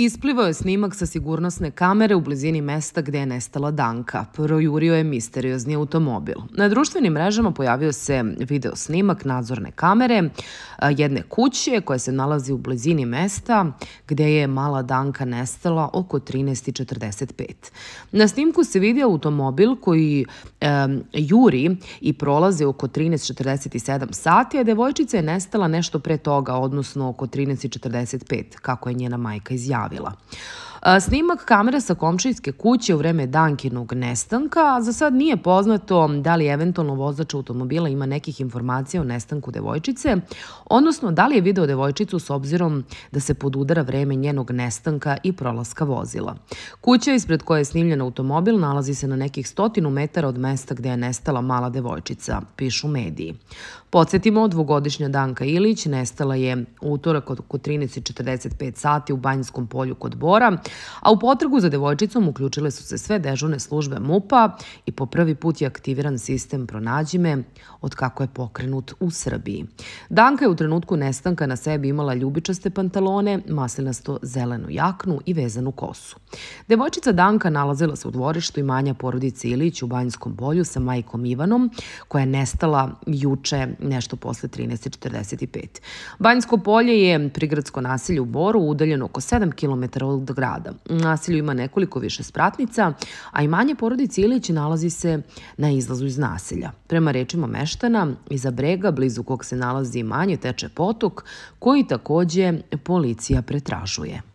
Isplivao je snimak sa sigurnosne kamere u blizini mesta gde je nestala Danka. Projurio je misteriozni automobil. Na društvenim mrežama pojavio se video snimak nadzorne kamere e, jedne kuće koja se nalazi u blizini mesta gde je mala Danka nestala oko 13.45. Na snimku se vidi automobil koji e, juri i prolaze oko 13.47 sati, a devojčica je nestala nešto pre toga, odnosno oko 13.45, kako je njena majka izjavila Paavila. Snimak kamera sa komšijske kuće u vreme Dankinog nestanka, a za sad nije poznato da li eventualno vozač automobila ima nekih informacija o nestanku devojčice, odnosno da li je video devojčicu s obzirom da se podudara vreme njenog nestanka i prolaska vozila. Kuća ispred koje je snimljen automobil nalazi se na nekih stotinu metara od mesta gde je nestala mala devojčica, pišu mediji. Podsjetimo, dvogodišnja Danka Ilić nestala je utorak oko 13.45 sati u Banjskom polju kod Bora, A u potragu za devojčicom uključile su se sve dežurne službe MUPA i po prvi put je aktiviran sistem Pronađi me, od kako je pokrenut u Srbiji. Danka je u trenutku nestanka na sebi imala ljubičaste pantalone, maslinasto zelenu jaknu i vezanu kosu. Devojčica Danka nalazila se u dvorištu imanja porodice Ilić u Banjskom polju sa majkom Ivanom, koja je nestala juče nešto posle 13.45. Banjsko polje je prigradsko naselje u Boru, udaljeno oko 7 km od grada grada. Nasilju ima nekoliko više spratnica, a imanje porodice Ilić nalazi se na izlazu iz naselja. Prema rečima meštana, iza brega, blizu kog se nalazi imanje, teče potok, koji takođe policija pretražuje.